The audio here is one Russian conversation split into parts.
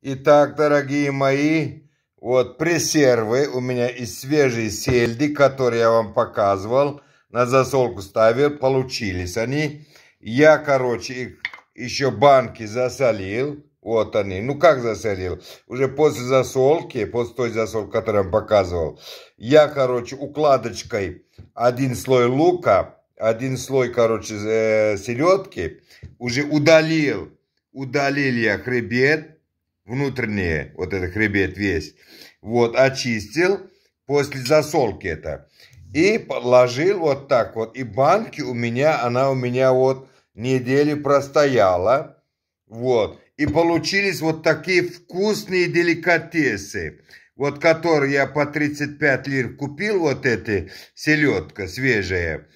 Итак, дорогие мои, вот пресервы у меня из свежей сельди, которые я вам показывал, на засолку ставил, получились они. Я, короче, их еще банки засолил. Вот они. Ну как засолил? Уже после засолки, после той засолки, которую я показывал, я, короче, укладочкой один слой лука, один слой, короче, э, селедки уже удалил. Удалил я хребет, внутренние, вот этот хребет весь. Вот, очистил после засолки это. И положил вот так вот. И банки у меня, она у меня вот неделю простояла. Вот. И получились вот такие вкусные деликатесы. Вот которые я по 35 лир купил, вот эти селедка свежая.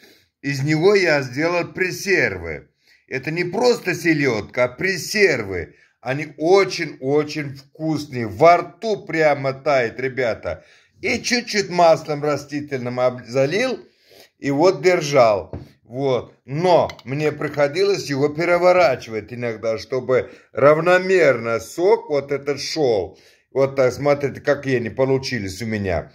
Из него я сделал пресервы. Это не просто селедка, а пресервы они очень-очень вкусные. Во рту прямо тает, ребята. И чуть-чуть маслом растительным залил и вот держал. Вот. Но мне приходилось его переворачивать иногда, чтобы равномерно сок вот этот шел. Вот так, смотрите, какие они получились у меня.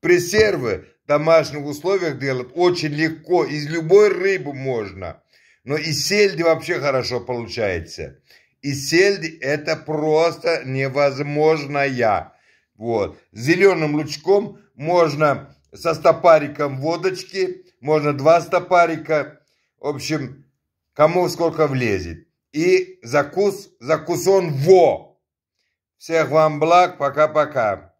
Пресервы в домашних условиях делать очень легко. Из любой рыбы можно. Но и сельди вообще хорошо получается. И сельдь – это просто невозможная. Вот. Зеленым лучком можно со стопариком водочки, можно два стопарика. В общем, кому сколько влезет. И закус, закусон во. Всех вам благ, пока-пока.